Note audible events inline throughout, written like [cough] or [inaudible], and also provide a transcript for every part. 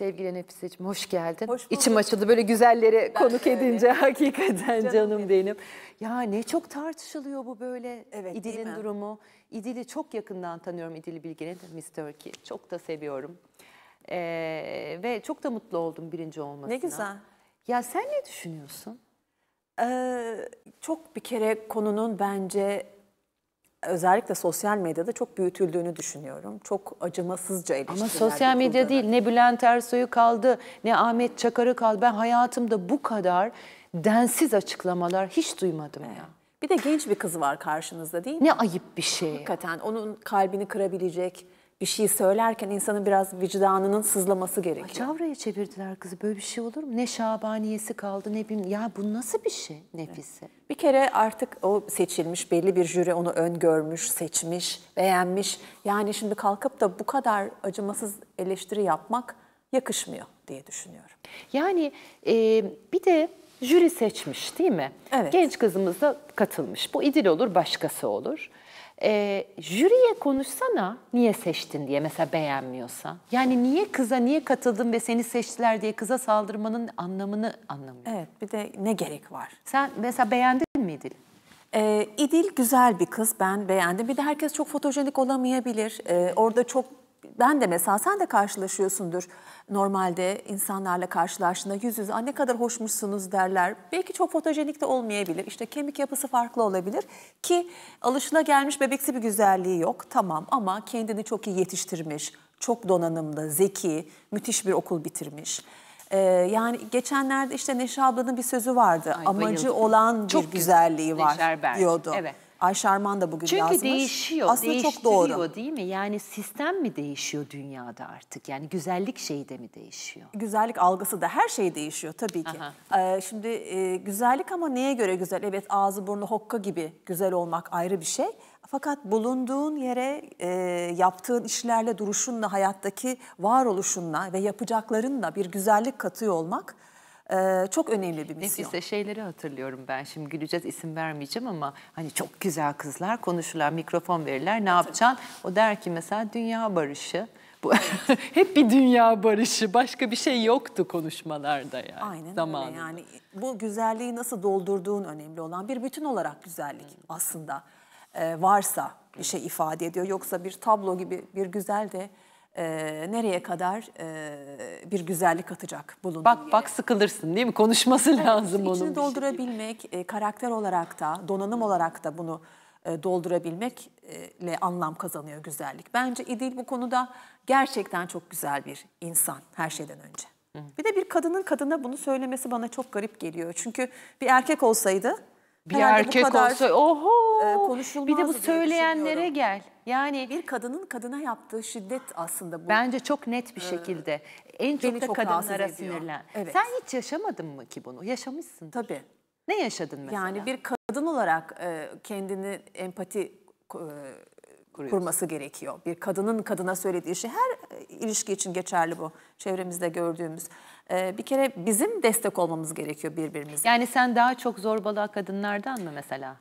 Sevgili Nefiseciğim hoş geldin. Hoş bulduk. İçim açıldı böyle güzelleri ben konuk öyle. edince [laughs] hakikaten canım, canım benim. benim. Ya ne çok tartışılıyor bu böyle evet, İdil'in durumu. İdil'i çok yakından tanıyorum İdil Bilgen'i de Miss Turkey. Çok da seviyorum. Ee, ve çok da mutlu oldum birinci olmasına. Ne güzel. Ya sen ne düşünüyorsun? Ee, çok bir kere konunun bence özellikle sosyal medyada çok büyütüldüğünü düşünüyorum. Çok acımasızca eleştiriler. Ama sosyal medya değil ne Bülent Ersoy'u kaldı ne Ahmet Çakar'ı kaldı. Ben hayatımda bu kadar densiz açıklamalar hiç duymadım evet. ya. Bir de genç bir kız var karşınızda değil mi? Ne ayıp bir şey. Hakikaten onun kalbini kırabilecek, bir şey söylerken insanın biraz vicdanının sızlaması gerekiyor. Çavraya çevirdiler kızı. Böyle bir şey olur mu? Ne şabaniyesi kaldı ne bileyim. Ya bu nasıl bir şey nefise? Evet. Bir kere artık o seçilmiş, belli bir jüri onu öngörmüş, seçmiş, beğenmiş. Yani şimdi kalkıp da bu kadar acımasız eleştiri yapmak yakışmıyor diye düşünüyorum. Yani e, bir de jüri seçmiş değil mi? Evet. Genç kızımız da katılmış. Bu İdil olur, başkası olur e, jüriye konuşsana niye seçtin diye mesela beğenmiyorsa. Yani niye kıza niye katıldın ve seni seçtiler diye kıza saldırmanın anlamını anlamıyor. Evet bir de ne gerek var? Sen mesela beğendin mi İdil? Ee, İdil güzel bir kız ben beğendim. Bir de herkes çok fotojenik olamayabilir. Ee, orada çok ben de mesela sen de karşılaşıyorsundur normalde insanlarla karşılaştığında yüz yüze ne kadar hoşmuşsunuz derler. Belki çok fotojenik de olmayabilir. İşte kemik yapısı farklı olabilir ki alışına gelmiş bebeksi bir güzelliği yok tamam ama kendini çok iyi yetiştirmiş, çok donanımlı, zeki, müthiş bir okul bitirmiş. Ee, yani geçenlerde işte Neşe ablanın bir sözü vardı. Ay, Amacı bayıldım. olan bir çok güzelliği var Neşer diyordu. Evet. Ayşe Arman da bugün Çünkü yazmış. Çünkü değişiyor, Aslında çok doğru. değil mi? Yani sistem mi değişiyor dünyada artık? Yani güzellik şeyi de mi değişiyor? Güzellik algısı da her şey değişiyor tabii ki. Ee, şimdi e, güzellik ama neye göre güzel? Evet ağzı burnu hokka gibi güzel olmak ayrı bir şey. Fakat bulunduğun yere e, yaptığın işlerle, duruşunla, hayattaki varoluşunla ve yapacaklarınla bir güzellik katıyor olmak çok önemli bir misyon. Nefise şeyleri hatırlıyorum ben şimdi güleceğiz isim vermeyeceğim ama hani çok güzel kızlar konuşurlar mikrofon verirler ne Tabii. yapacaksın? O der ki mesela dünya barışı. [laughs] hep bir dünya barışı, başka bir şey yoktu konuşmalarda yani. Aynen zamanında. öyle yani. Bu güzelliği nasıl doldurduğun önemli olan bir bütün olarak güzellik hmm. aslında ee, varsa bir şey ifade ediyor. Yoksa bir tablo gibi bir güzel de e, nereye kadar e, bir güzellik katacak bulunduğu Bak yere. bak sıkılırsın değil mi? Konuşması evet, lazım işte onun. İçini doldurabilmek, e, karakter olarak da, donanım olarak da bunu e, doldurabilmekle anlam kazanıyor güzellik. Bence İdil bu konuda gerçekten çok güzel bir insan her şeyden önce. Bir de bir kadının kadına bunu söylemesi bana çok garip geliyor. Çünkü bir erkek olsaydı bir Herhalde erkek kadar, olsa e, oho konuşulmaz bir de bu söyleyenlere gel. Yani bir kadının kadına yaptığı şiddet aslında bu. Bence çok net bir e, şekilde. Ee, en çok da çok kadınlara sinirlen. Evet. Sen hiç yaşamadın mı ki bunu? Yaşamışsın. Tabii. Ne yaşadın mesela? Yani bir kadın olarak e, kendini empati Kuruyoruz. kurması gerekiyor. Bir kadının kadına söylediği şey her e, ilişki için geçerli bu. Çevremizde gördüğümüz. Ee, bir kere bizim destek olmamız gerekiyor birbirimize. Yani sen daha çok zorbalığa kadınlardan mı mesela?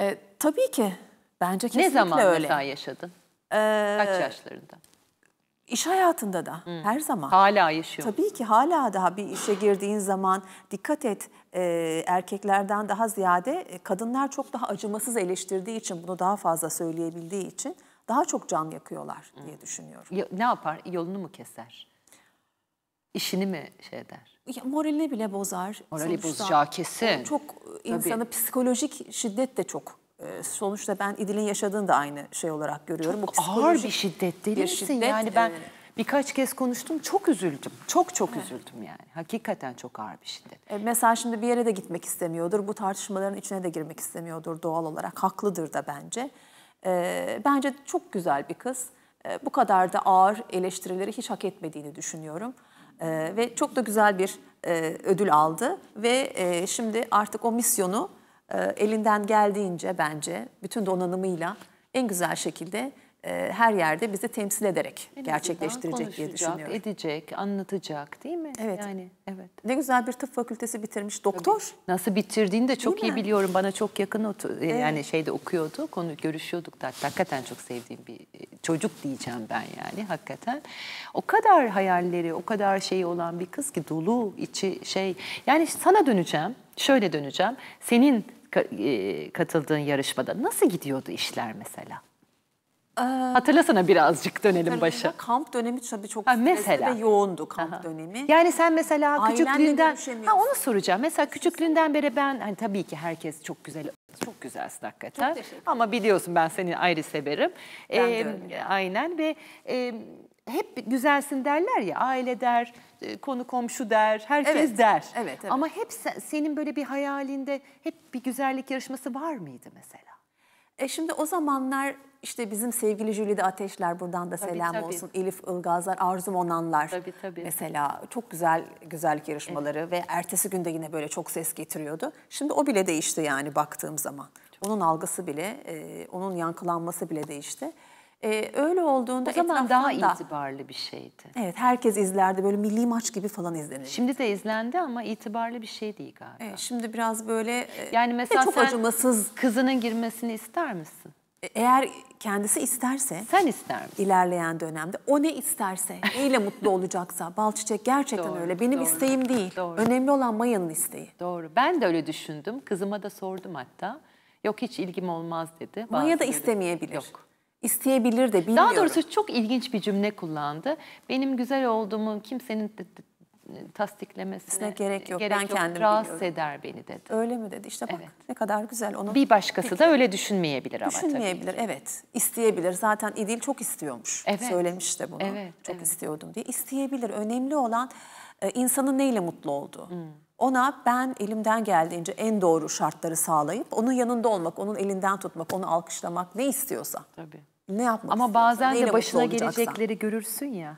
Ee, tabii ki. Bence kesinlikle öyle. Ne zaman öyle. mesela yaşadın? Ee, Kaç yaşlarında? İş hayatında da hmm. her zaman. Hala yaşıyor. Tabii ki hala daha bir işe girdiğin zaman dikkat et e, erkeklerden daha ziyade e, kadınlar çok daha acımasız eleştirdiği için bunu daha fazla söyleyebildiği için daha çok can yakıyorlar hmm. diye düşünüyorum. Ya, ne yapar? Yolunu mu keser? İşini mi şey eder? Ya, moralini bile bozar. Morali Sonuçta bozacağı kesin. Çok e, insanı Tabii. psikolojik şiddet de çok sonuçta ben İdil'in yaşadığını da aynı şey olarak görüyorum. Çok Bu ağır bir şiddet değil bir misin? Şiddet, yani ben e, birkaç kez konuştum çok üzüldüm. Çok çok evet. üzüldüm yani. Hakikaten çok ağır bir şiddet. E, mesela şimdi bir yere de gitmek istemiyordur. Bu tartışmaların içine de girmek istemiyordur doğal olarak. Haklıdır da bence. E, bence çok güzel bir kız. E, bu kadar da ağır eleştirileri hiç hak etmediğini düşünüyorum. E, ve çok da güzel bir e, ödül aldı. Ve e, şimdi artık o misyonu ee, elinden geldiğince bence bütün donanımıyla en güzel şekilde e, her yerde bizi temsil ederek en gerçekleştirecek diye düşünüyorum. edecek, anlatacak değil mi? Evet. Yani, evet. Ne güzel bir tıp fakültesi bitirmiş doktor. Tabii. Nasıl bitirdiğini de çok değil iyi mi? biliyorum. Bana çok yakın otur e, evet. yani şeyde okuyordu, konu görüşüyorduk da hakikaten çok sevdiğim bir e, çocuk diyeceğim ben yani hakikaten. O kadar hayalleri, o kadar şeyi olan bir kız ki dolu içi şey. Yani sana döneceğim, şöyle döneceğim. Senin e, katıldığın yarışmada. Nasıl gidiyordu işler mesela? Ee, Hatırlasana birazcık dönelim başa. Kamp dönemi tabii çok mesela. ve yoğundu kamp Aha. dönemi. Yani sen mesela Ailenle küçüklüğünden ha onu soracağım. Mesela küçüklüğünden beri ben hani tabii ki herkes çok güzel çok güzelsin hakikaten. Çok Ama biliyorsun ben seni ayrı severim. Ben ee, de öyle. Aynen ve e, hep güzelsin derler ya aile der, e, konu komşu der, herkes evet, der. Evet, evet. Ama hep senin böyle bir hayalinde hep bir güzellik yarışması var mıydı mesela? E şimdi o zamanlar işte bizim sevgili Jülide Ateşler buradan da selam tabii. olsun. Elif Ilgazlar, Arzum Onanlar tabii, tabii. mesela çok güzel güzellik yarışmaları evet. ve ertesi günde yine böyle çok ses getiriyordu. Şimdi o bile değişti yani baktığım zaman. Çok onun algısı bile, e, onun yankılanması bile değişti. Ee, öyle olduğunda o zaman daha itibarlı bir şeydi. Evet herkes izlerdi böyle milli maç gibi falan izlenirdi. Şimdi de izlendi ama itibarlı bir şey değil galiba. Evet, şimdi biraz böyle e, yani mesela çok sen acımasız kızının girmesini ister misin? E, eğer kendisi isterse. Sen ister misin? İlerleyen dönemde. O ne isterse, neyle mutlu olacaksa. [laughs] Bal çiçek gerçekten doğru, öyle. Benim doğru, isteğim değil. Doğru. Önemli olan Maya'nın isteği. Doğru. Ben de öyle düşündüm. Kızıma da sordum hatta. Yok hiç ilgim olmaz dedi. Maya da istemeyebilir. Yok isteyebilir de bilmiyorum. Daha doğrusu çok ilginç bir cümle kullandı. Benim güzel olduğumu kimsenin tasdiklemesine Size gerek yok. Gerek ben yok. kendim Rahatsız biliyorum. eder beni dedi. Öyle mi dedi? İşte bak evet. ne kadar güzel. Onun bir başkası fikri. da öyle düşünmeyebilir ama Düşünmeyebilir tabii. evet. İsteyebilir. Zaten İdil çok istiyormuş. Evet. Söylemiş de bunu. Evet, çok evet. istiyordum diye. İsteyebilir. Önemli olan e, insanın neyle mutlu olduğu. Hmm. Ona ben elimden geldiğince en doğru şartları sağlayıp onun yanında olmak, onun elinden tutmak, onu alkışlamak ne istiyorsa. Tabii. Ne yapmak Ama bazen de başına gelecekleri görürsün ya.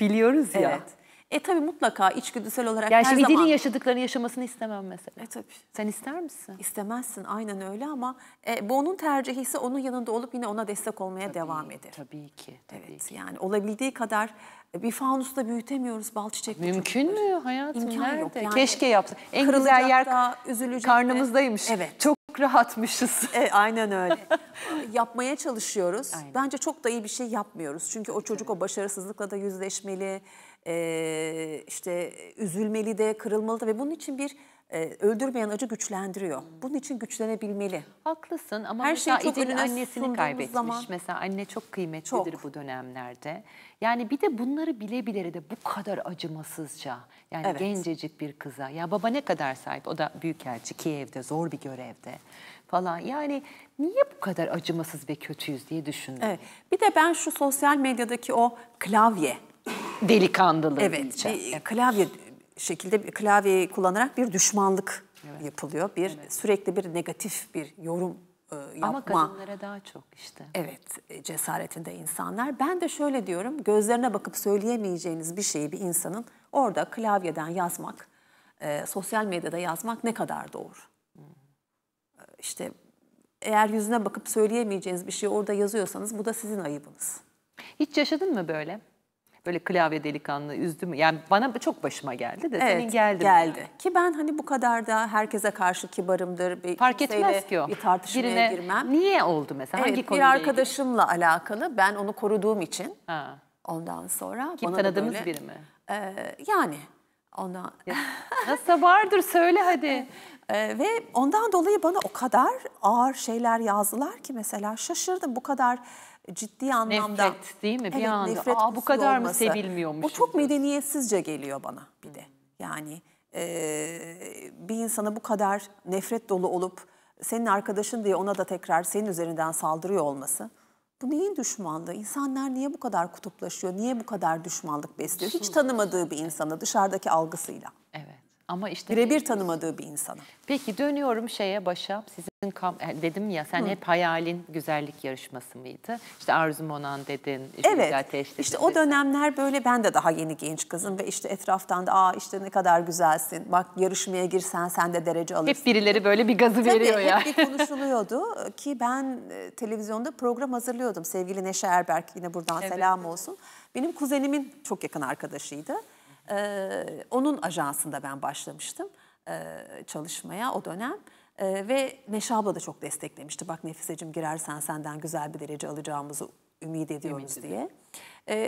Biliyoruz ya. Evet. E tabii mutlaka içgüdüsel olarak yani her şimdi zaman... dilin yaşadıklarını yaşamasını istemem mesela. E tabii. Sen ister misin? İstemezsin aynen öyle ama e, bu onun tercihi ise onun yanında olup yine ona destek olmaya tabii, devam eder. Tabii ki. Tabii evet ki. yani olabildiği kadar e, bir fanusta büyütemiyoruz bal çiçek. Mümkün mü hayatım? İmkan nerede? Yok yani. Keşke yapsa. En güzel yer da, karnımızdaymış. Evet. Çok çok rahatmışız. E, aynen öyle. [laughs] Yapmaya çalışıyoruz. Aynen. Bence çok da iyi bir şey yapmıyoruz. Çünkü o çocuk evet. o başarısızlıkla da yüzleşmeli, e, işte üzülmeli de, kırılmalı da ve bunun için bir e, öldürmeyen acı güçlendiriyor. Bunun için güçlenebilmeli. Haklısın ama Her şey mesela şey çok İdil'in annesini kaybetmiş. Zaman... Mesela anne çok kıymetlidir çok. bu dönemlerde. Yani bir de bunları bile bile de bu kadar acımasızca yani evet. gencecik bir kıza ya baba ne kadar sahip o da büyükelçi Kiev'de zor bir görevde falan. Yani niye bu kadar acımasız ve kötüyüz diye düşündüm. Evet. Bir de ben şu sosyal medyadaki o klavye delikanlılığı evet, diyeceğim. Klavye şekilde klavyeyi kullanarak bir düşmanlık evet. yapılıyor. Bir evet. sürekli bir negatif bir yorum e, yapma. Ama kadınlara daha çok işte. Evet, e, cesaretinde insanlar. Ben de şöyle diyorum, gözlerine bakıp söyleyemeyeceğiniz bir şeyi bir insanın orada klavyeden yazmak, e, sosyal medyada yazmak ne kadar doğru? E, işte eğer yüzüne bakıp söyleyemeyeceğiniz bir şeyi orada yazıyorsanız bu da sizin ayıbınız. Hiç yaşadın mı böyle? böyle klavye delikanlı üzdü mü? Yani bana çok başıma geldi de evet, senin hani geldi. Geldi. Ki ben hani bu kadar da herkese karşı kibarımdır. Bir Fark etmez ki o. Bir tartışmaya Birine, girmem. Niye oldu mesela? Evet, Hangi bir arkadaşımla ilgili? alakalı ben onu koruduğum için. Ha. Ondan sonra. Kim tanıdığımız böyle, biri mi? E, yani. Ona... [laughs] Nasıl vardır söyle hadi. Ee, [laughs] ve ondan dolayı bana o kadar ağır şeyler yazdılar ki mesela şaşırdım bu kadar ciddi anlamda nefret değil mi bir evet, anda nefret Aa, bu kadar mı sevilmiyormuş? O çok medeniyetsizce geliyor bana bir de. Yani e, bir insana bu kadar nefret dolu olup senin arkadaşın diye ona da tekrar senin üzerinden saldırıyor olması. Bu neyin düşmanlığı? İnsanlar niye bu kadar kutuplaşıyor? Niye bu kadar düşmanlık besliyor? Hiç tanımadığı bir insana dışarıdaki algısıyla. Ama işte birebir tanımadığı bir insana. Peki dönüyorum şeye başa. Sizin kam e, dedim ya sen Hı. hep hayalin güzellik yarışması mıydı? İşte Arzum Onan dedin. Işte evet. Ateş dedin o dönemler böyle ben de daha yeni genç kızım ve işte etraftan da aa işte ne kadar güzelsin. Bak yarışmaya girsen sen de derece alırsın. Hep birileri böyle bir gazı Tabii, veriyor ya. Tabii hep bir konuşuluyordu [laughs] ki ben e, televizyonda program hazırlıyordum. Sevgili Neşe Erberk yine buradan evet. selam olsun. Benim kuzenimin çok yakın arkadaşıydı. E, onun ajansında ben başlamıştım e, çalışmaya o dönem. E, ve Neşe abla da çok desteklemişti. Bak Nefiseciğim girersen senden güzel bir derece alacağımızı ümit ediyoruz ümit diye. E,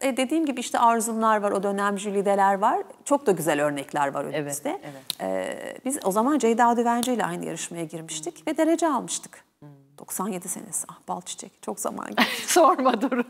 e, dediğim gibi işte Arzumlar var, o dönem Jülideler var. Çok da güzel örnekler var önümüzde. Evet, evet. E, biz o zaman Ceyda Düvenci ile aynı yarışmaya girmiştik Hı. ve derece almıştık. 97 senesi ah bal çiçek çok zaman [laughs] geçti. Sorma dur.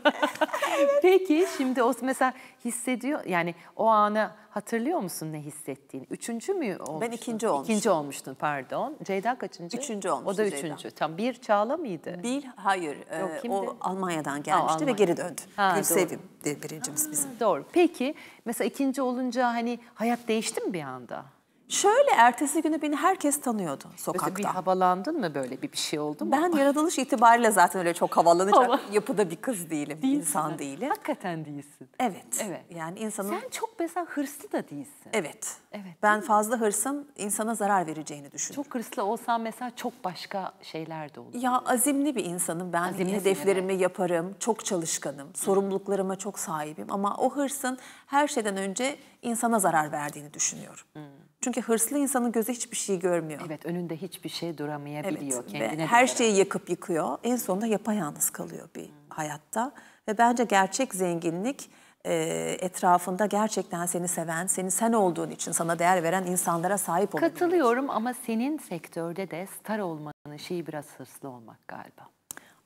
[laughs] Peki şimdi o mesela hissediyor yani o anı hatırlıyor musun ne hissettiğini? Üçüncü mü olmuştun? Ben ikinci olmuştum. İkinci olmuştun pardon. Ceyda kaçıncı? Üçüncü olmuştu O da üçüncü. Ceyda. Tam bir Çağla mıydı? Bir hayır. Yok, ee, kimdi? o Almanya'dan gelmişti Almanya. ve geri döndü. Ha, bir sevim birincimiz ha, bizim. Doğru. Peki mesela ikinci olunca hani hayat değişti mi bir anda? Şöyle ertesi günü beni herkes tanıyordu sokakta. Mesela bir havalandın mı böyle bir bir şey oldu mu? Ben yaratılış itibariyle zaten öyle çok havalanacak Allah. yapıda bir kız değilim, değilsin. insan değilim. Hakikaten değilsin. Evet. Evet. Yani insanın Sen çok mesela hırslı da değilsin. Evet. Evet. Ben değil fazla hırsın insana zarar vereceğini düşünüyorum. Çok hırslı olsam mesela çok başka şeyler de olur. Ya azimli bir insanım ben. Azimli hedeflerimi yani. yaparım, çok çalışkanım, sorumluluklarıma çok sahibim ama o hırsın her şeyden önce insana zarar verdiğini düşünüyorum. Hmm. Çünkü hırslı insanın gözü hiçbir şey görmüyor. Evet önünde hiçbir şey duramayabiliyor. Evet, kendine her şeyi kadar. yakıp yıkıyor. En sonunda yapayalnız kalıyor bir hmm. hayatta. Ve bence gerçek zenginlik e, etrafında gerçekten seni seven, seni sen olduğun için sana değer veren insanlara sahip olmak. Katılıyorum ama senin sektörde de star olmanın şeyi biraz hırslı olmak galiba.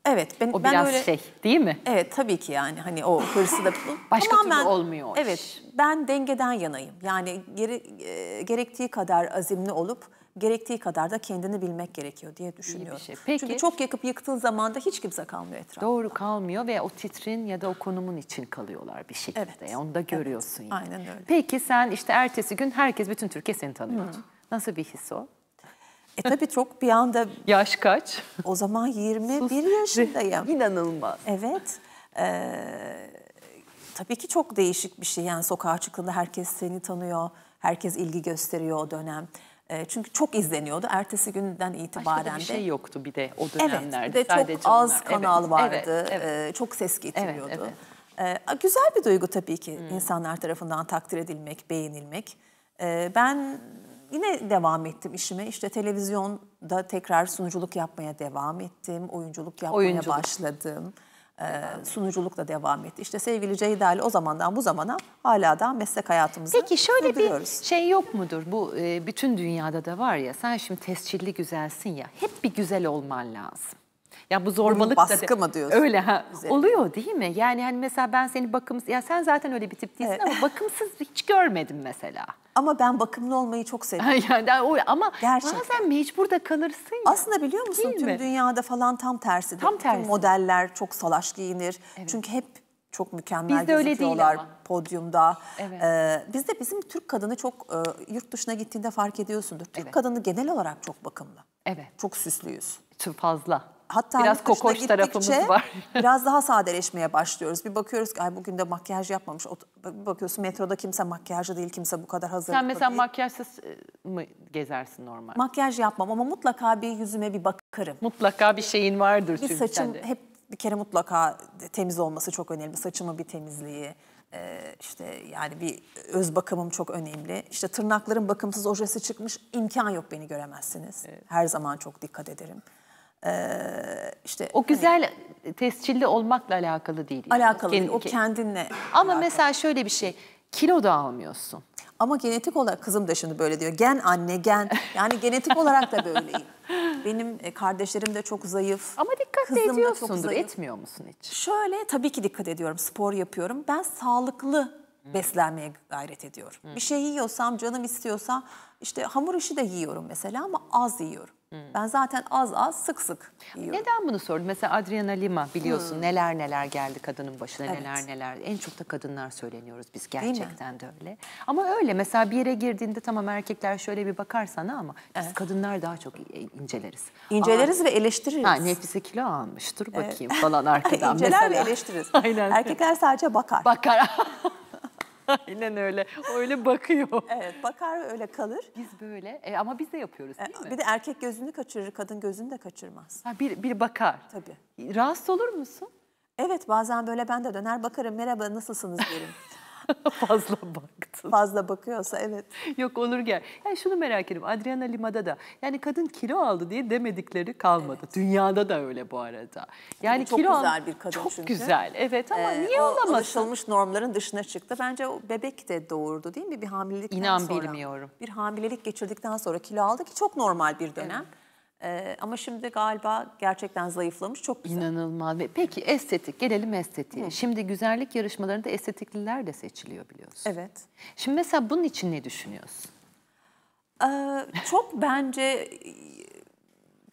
Evet. Ben, o ben biraz öyle, şey değil mi? Evet tabii ki yani hani o hırsı da. [laughs] Başka tamamen, türlü olmuyor. Evet ben dengeden yanayım. Yani gere, e, gerektiği kadar azimli olup gerektiği kadar da kendini bilmek gerekiyor diye düşünüyorum. şey. Peki, Çünkü çok yakıp yıktığın zaman da hiç kimse kalmıyor etrafında. Doğru kalmıyor ve o titrin ya da o konumun için kalıyorlar bir şekilde. Evet. Onu da görüyorsun evet. yani. Aynen öyle. Peki sen işte ertesi gün herkes bütün Türkiye seni tanıyordu. Hı. Nasıl bir his o? E tabii çok bir anda... [laughs] Yaş kaç? O zaman 21 yaşındayım. İnanılmaz. Evet. Ee, tabii ki çok değişik bir şey. Yani sokağa çıktığında herkes seni tanıyor. Herkes ilgi gösteriyor o dönem. E, çünkü çok izleniyordu. Ertesi günden itibaren de... bir şey yoktu bir de o dönemlerde. Evet, de Sadece çok az onlar. kanal evet, vardı. Evet, evet. E, çok ses getiriyordu. Evet, evet. E, güzel bir duygu tabii ki hmm. insanlar tarafından takdir edilmek, beğenilmek. E, ben yine devam ettim işime. İşte televizyonda tekrar sunuculuk yapmaya devam ettim. Oyunculuk yapmaya oyunculuk. başladım. Ee, sunuculukla devam etti. İşte sevgili Ceyda'yla o zamandan bu zamana hala da meslek hayatımızı Peki şöyle bir şey yok mudur? Bu e, bütün dünyada da var ya sen şimdi tescilli güzelsin ya hep bir güzel olman lazım. Ya bu zorbalık Bunun baskı da, mı diyorsun? Öyle ha. Üzerine. Oluyor değil mi? Yani hani mesela ben seni bakımsız ya sen zaten öyle bir tip değilsin evet. ama bakımsız hiç görmedim mesela. Ama ben bakımlı olmayı çok seviyorum. yani o ama Gerçekten. bazen mecbur da kalırsın. Ya. Aslında biliyor musun Değil tüm mi? dünyada falan tam tersi. Tam tersi. Tüm modeller çok salaş giyinir. Evet. Çünkü hep çok mükemmel Bizde öyle değil ama. podyumda. Evet. Ee, bizde bizim Türk kadını çok e, yurt dışına gittiğinde fark ediyorsundur. Türk evet. kadını genel olarak çok bakımlı. Evet. Çok süslüyüz. Çok fazla hatta biraz kokoş tarafımız var. [laughs] [laughs] biraz daha sadeleşmeye başlıyoruz. Bir bakıyoruz ki ay bugün de makyaj yapmamış. bakıyorsun metroda kimse makyajlı değil, kimse bu kadar hazır. Sen mesela değil. makyajsız e, mı gezersin normal? Makyaj yapmam ama mutlaka bir yüzüme bir bakarım. Mutlaka bir şeyin vardır bir çünkü Bir saçım sende. hep bir kere mutlaka temiz olması çok önemli. Saçımı bir temizliği e, işte yani bir öz bakımım çok önemli. İşte tırnakların bakımsız ojesi çıkmış imkan yok beni göremezsiniz. Evet. Her zaman çok dikkat ederim. Ee, işte o hani güzel hani, tescilli olmakla alakalı değil. Alakalı Kendi, değil, o kendinle. Ama alakalı. mesela şöyle bir şey, kilo da almıyorsun. Ama genetik olarak kızım da şimdi böyle diyor. Gen anne gen. Yani genetik olarak da böyleyim. [laughs] Benim e, kardeşlerim de çok zayıf. Ama dikkat Kızım ediyorsundur. Da çok zayıf. Etmiyor musun hiç? Şöyle tabii ki dikkat ediyorum. Spor yapıyorum. Ben sağlıklı hmm. beslenmeye gayret ediyorum. Hmm. Bir şey yiyorsam, canım istiyorsa işte hamur işi de yiyorum mesela ama az yiyorum. Hmm. Ben zaten az az sık sık yiyorum. Neden bunu sordum? Mesela Adriana Lima biliyorsun hmm. neler neler geldi kadının başına evet. neler neler. En çok da kadınlar söyleniyoruz biz gerçekten de öyle. Ama öyle mesela bir yere girdiğinde tamam erkekler şöyle bir bakar sana ama biz kadınlar daha çok inceleriz. İnceleriz Aa, ve eleştiririz. Ha, nefise kilo almıştır bakayım evet. falan [laughs] arkadan. İnceler mesela. ve eleştiririz. [laughs] Aynen. Erkekler sadece bakar. Bakar. [laughs] Aynen öyle. Öyle bakıyor. Evet bakar öyle kalır. Biz böyle e, ama biz de yapıyoruz değil e, mi? Bir de erkek gözünü kaçırır, kadın gözünü de kaçırmaz. Ha, bir, bir bakar. Tabii. Rahatsız olur musun? Evet bazen böyle ben de döner bakarım merhaba nasılsınız derim. [laughs] [laughs] Fazla baktın. Fazla bakıyorsa evet. Yok olur gel. Yani şunu merak ediyorum. Adriana Lima'da da yani kadın kilo aldı diye demedikleri kalmadı. Evet. Dünyada da öyle bu arada. Yani yani çok kilo güzel bir kadın çok çünkü. Çok güzel evet ama ee, niye olamaz? Alışılmış normların dışına çıktı. Bence o bebek de doğurdu değil mi bir hamilelikten İnan sonra? İnan bilmiyorum. Bir hamilelik geçirdikten sonra kilo aldı ki çok normal bir dönem. Evet. Ee, ama şimdi galiba gerçekten zayıflamış. Çok güzel. İnanılmaz. Peki estetik. Gelelim estetiğe. Hı. Şimdi güzellik yarışmalarında estetikliler de seçiliyor biliyorsun. Evet. Şimdi mesela bunun için ne düşünüyorsun? Ee, çok bence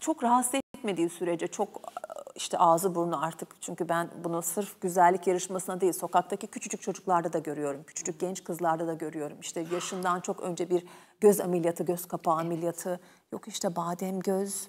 çok rahatsız etmediği sürece çok işte ağzı burnu artık çünkü ben bunu sırf güzellik yarışmasına değil sokaktaki küçücük çocuklarda da görüyorum. Küçücük genç kızlarda da görüyorum. İşte yaşından çok önce bir göz ameliyatı, göz kapağı ameliyatı Yok işte badem göz,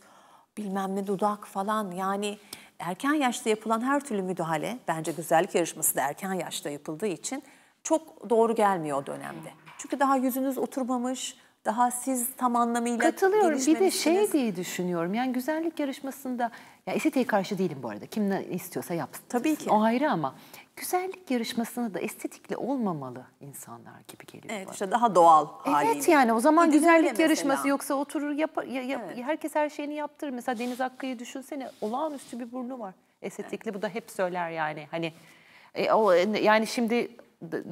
bilmem ne dudak falan yani erken yaşta yapılan her türlü müdahale bence güzellik yarışması da erken yaşta yapıldığı için çok doğru gelmiyor o dönemde. Çünkü daha yüzünüz oturmamış, daha siz tam anlamıyla Katılıyorum. Bir de şey diye düşünüyorum. Yani güzellik yarışmasında ya estetiğe karşı değilim bu arada. Kim ne istiyorsa yapsın. Tabii ki. O ayrı ama güzellik yarışmasına da estetikle olmamalı insanlar gibi geliyor Evet bana. işte daha doğal haliyle. Evet yani o zaman İdilini güzellik yarışması yoksa oturur yapar, yap, evet. herkes her şeyini yaptırır. Mesela Deniz Akkay'ı düşünsene olağanüstü bir burnu var estetikli evet. bu da hep söyler yani hani e, o yani şimdi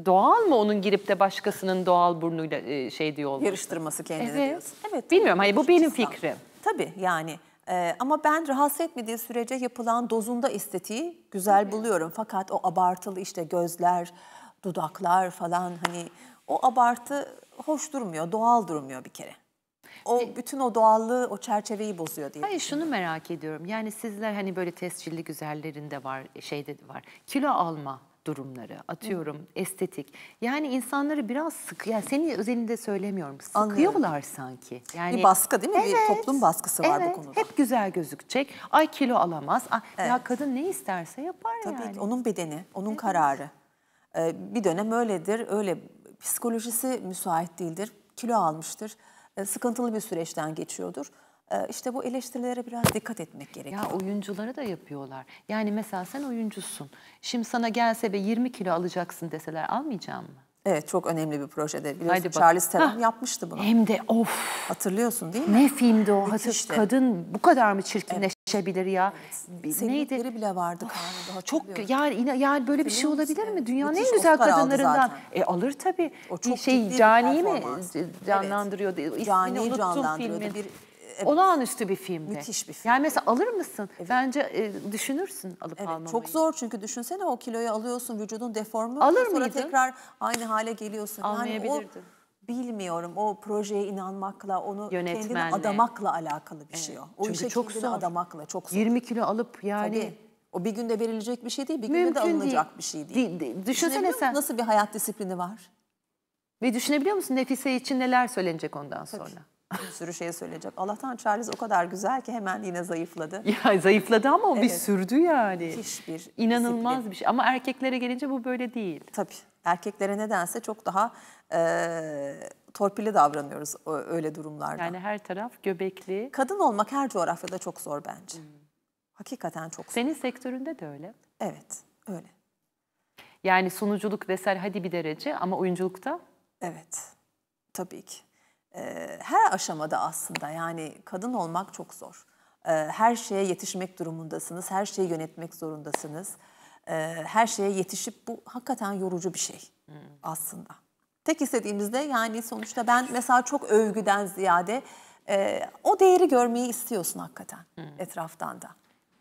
doğal mı onun girip de başkasının doğal burnuyla e, şey diyor olması? Yarıştırması kendini evet. diyorsun. Evet. Bilmiyorum hani bu benim fikrim. Tabii yani. Ee, ama ben rahatsız etmediği sürece yapılan dozunda estetiği güzel buluyorum. Fakat o abartılı işte gözler, dudaklar falan hani o abartı hoş durmuyor, doğal durmuyor bir kere. O bütün o doğallığı, o çerçeveyi bozuyor diye. Hayır şunu merak ediyorum. Yani sizler hani böyle tescilli güzellerinde var, şeyde var. Kilo alma durumları atıyorum Hı. estetik yani insanları biraz sık yani seni özelinde söylemiyorum sıkıyorlar Anladım. sanki yani bir baskı değil mi evet, bir toplum baskısı var evet, bu konuda hep güzel gözükecek ay kilo alamaz ay, evet. ya kadın ne isterse yapar tabii yani. ki onun bedeni onun evet. kararı ee, bir dönem öyledir öyle psikolojisi müsait değildir kilo almıştır ee, sıkıntılı bir süreçten geçiyordur ee, işte bu eleştirilere biraz dikkat etmek gerekiyor. Ya oyuncuları da yapıyorlar. Yani mesela sen oyuncusun. Şimdi sana gelse ve 20 kilo alacaksın deseler almayacağım mı? Evet çok önemli bir projede. Biliyorsun Charles Theron yapmıştı bunu. Hem de of. Hatırlıyorsun değil mi? Ne filmdi o? Hatır, kadın bu kadar mı çirkinleşebilir evet. ya? Evet. Neydi? bile vardı karnında Çok yani, yani böyle bir şey olabilir evet. mi? Dünyanın Müthiş en güzel Oscar kadınlarından. E alır tabii. O çok şey Cani'yi mi canlandırıyordu? Evet. İsmini Cani unuttum filmin. Bir Evet. Olağanüstü bir filmdi. Müthiş bir film. Yani mesela alır mısın? Evet. Bence e, düşünürsün alıp evet, almamayı. Çok zor çünkü düşünsene o kiloyu alıyorsun vücudun deformu. Alır sonra mıydın? tekrar aynı hale geliyorsun. Almayabilirdin. Yani o, bilmiyorum o projeye inanmakla onu Yönetmenle. kendine adamakla alakalı bir şey o. Evet. O Çünkü işe çok zor. adamakla çok zor. 20 kilo alıp yani Tabii. O bir günde verilecek bir şey değil, bir Mümkün günde de alınacak değil. bir şey değil. De, de, düşünsene sen. Nasıl bir hayat disiplini var? Ve düşünebiliyor musun Nefise için neler söylenecek ondan Tabii. sonra? bir sürü şey söyleyecek. Allah'tan Charles o kadar güzel ki hemen yine zayıfladı. [laughs] Ya zayıfladı ama o evet. bir sürdü yani. Hiçbir İnanılmaz disiplin. bir şey. Ama erkeklere gelince bu böyle değil. Tabii. Erkeklere nedense çok daha e, torpili davranıyoruz öyle durumlarda. Yani her taraf göbekli. Kadın olmak her coğrafyada çok zor bence. Hmm. Hakikaten çok zor. Senin sektöründe de öyle. Evet, öyle. Yani sunuculuk vesaire hadi bir derece ama oyunculukta? Evet, tabii ki her aşamada aslında yani kadın olmak çok zor. her şeye yetişmek durumundasınız, her şeyi yönetmek zorundasınız. her şeye yetişip bu hakikaten yorucu bir şey hmm. aslında. Tek istediğimizde yani sonuçta ben mesela çok övgüden ziyade o değeri görmeyi istiyorsun hakikaten hmm. etraftan da.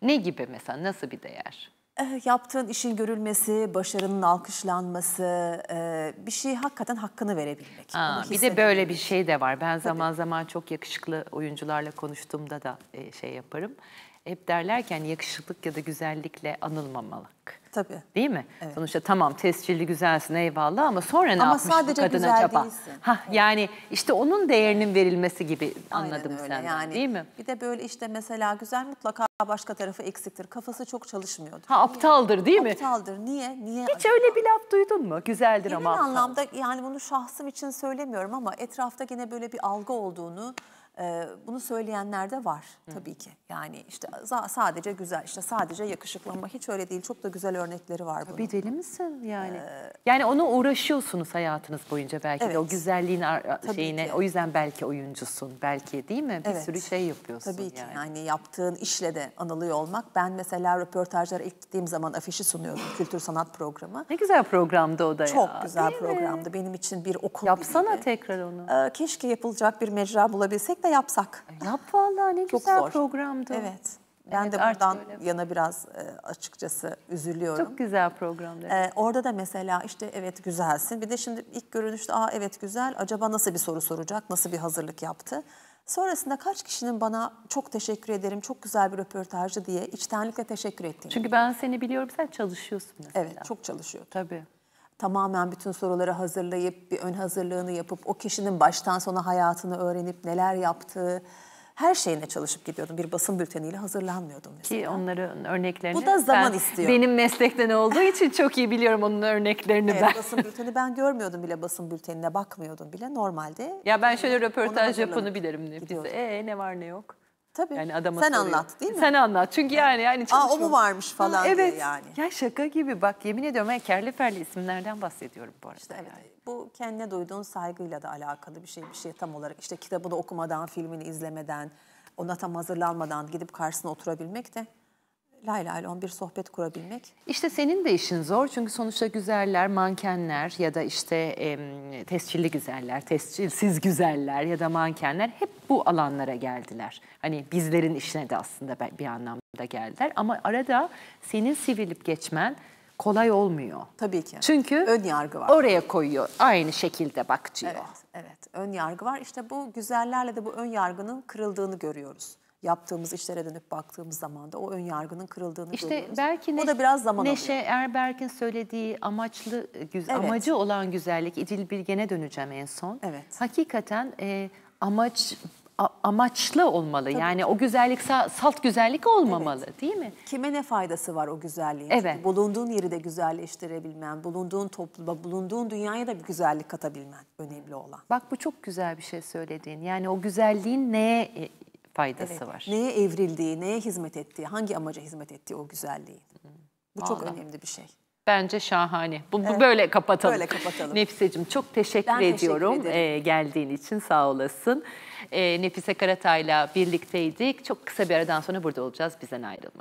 Ne gibi mesela nasıl bir değer? Eh, yaptığın işin görülmesi, başarının alkışlanması, eh, bir şey hakikaten hakkını verebilmek. Aa, bir de böyle bir şey de var. Ben Tabii. zaman zaman çok yakışıklı oyuncularla konuştuğumda da eh, şey yaparım hep derlerken yakışıklık ya da güzellikle anılmamalak. Tabii. Değil mi? Evet. Sonuçta tamam tescilli güzelsin eyvallah ama sonra ne ama yapmış bu kadın güzel acaba? Değilsin. Hah, evet. Yani işte onun değerinin verilmesi gibi anladım Aynen senden yani. değil mi? Bir de böyle işte mesela güzel mutlaka başka tarafı eksiktir. Kafası çok çalışmıyordur. Ha aptaldır değil mi? Aptaldır. Niye? Niye? Hiç acaba? öyle bir laf duydun mu? Güzeldir Genel ama aptal. anlamda yani bunu şahsım için söylemiyorum ama etrafta gene böyle bir algı olduğunu ee, bunu söyleyenler de var tabii ki. Yani işte sadece güzel, işte sadece yakışıklı ama hiç öyle değil. Çok da güzel örnekleri var bunun. Tabii deli misin yani? Ee, yani ona uğraşıyorsunuz hayatınız boyunca belki evet. de o güzelliğin şeyine. Ki. O yüzden belki oyuncusun, belki değil mi? Bir evet. sürü şey yapıyorsun Tabii ki yani. yaptığın işle de anılıyor olmak. Ben mesela röportajlara ilk gittiğim zaman afişi sunuyordum kültür sanat programı. Ne güzel programdı o da Çok ya. Çok güzel değil programdı. Mi? Benim için bir okul Yapsana gibiydi. tekrar onu. Ee, keşke yapılacak bir mecra bulabilsek birlikte yapsak. Yap vallahi ne Çok güzel zor. programdı. Evet. Ben evet, de buradan öyle. yana biraz e, açıkçası üzülüyorum. Çok güzel programlar. Ee, orada da mesela işte evet güzelsin. Bir de şimdi ilk görünüşte aa evet güzel. Acaba nasıl bir soru soracak? Nasıl bir hazırlık yaptı? Sonrasında kaç kişinin bana çok teşekkür ederim, çok güzel bir röportajcı diye içtenlikle teşekkür ettiğini. Çünkü ben seni biliyorum, sen çalışıyorsun mesela. Evet, çok çalışıyor. Tabii tamamen bütün soruları hazırlayıp bir ön hazırlığını yapıp o kişinin baştan sona hayatını öğrenip neler yaptığı her şeyine çalışıp gidiyordum. Bir basın bülteniyle hazırlanmıyordum mesela. Ki onların örneklerini Bu da zaman ben, istiyor. Benim ne olduğu için çok iyi biliyorum onun örneklerini evet, ben. Basın bülteni ben görmüyordum bile basın bültenine bakmıyordum bile normalde. Ya ben şöyle röportaj yapını bilirim ne bize. Ee ne var ne yok. Tabii. Yani adama Sen soruyor. anlat değil mi? Sen anlat. Çünkü yani yani çalışma. Aa o mu varmış falan ha, evet. diye yani. Ya şaka gibi bak yemin ediyorum ben kerli ferli isimlerden bahsediyorum bu arada. İşte yani. evet. Bu kendine duyduğun saygıyla da alakalı bir şey bir şey tam olarak. işte kitabı da okumadan, filmini izlemeden, ona tam hazırlanmadan gidip karşısına oturabilmek de lay lay on sohbet kurabilmek. İşte senin de işin zor çünkü sonuçta güzeller, mankenler ya da işte e, tescilli güzeller, tescilsiz güzeller ya da mankenler hep bu alanlara geldiler. Hani bizlerin işine de aslında bir anlamda geldiler ama arada senin sivilip geçmen kolay olmuyor. Tabii ki. Çünkü ön yargı var. Oraya koyuyor. Aynı şekilde bak diyor. Evet, evet. Ön yargı var. İşte bu güzellerle de bu ön yargının kırıldığını görüyoruz yaptığımız işlere dönüp baktığımız zaman da o ön yargının kırıldığını İşte görüyoruz. Belki o da biraz zaman Neşe alıyor. Erberk'in söylediği amaçlı e, güz evet. amacı olan güzellik İdil Bilgen'e döneceğim en son. Evet. Hakikaten e, amaç amaçlı olmalı. Tabii. Yani o güzellik salt güzellik olmamalı evet. değil mi? Kime ne faydası var o güzelliğin? Evet. Çünkü bulunduğun yeri de güzelleştirebilmen, bulunduğun topluma, bulunduğun dünyaya da bir güzellik katabilmen önemli olan. Bak bu çok güzel bir şey söylediğin. Yani o güzelliğin neye e, faydası evet. var. Neye evrildiği, neye hizmet ettiği, hangi amaca hizmet ettiği o güzelliğin. Bu Vallahi. çok önemli bir şey. Bence şahane. Bu, evet. böyle kapatalım. Böyle kapatalım. Nefiseciğim çok teşekkür ben ediyorum e, geldiğin için sağ olasın. E, Nefise Karatay'la birlikteydik. Çok kısa bir aradan sonra burada olacağız. Bizden ayrılmayın.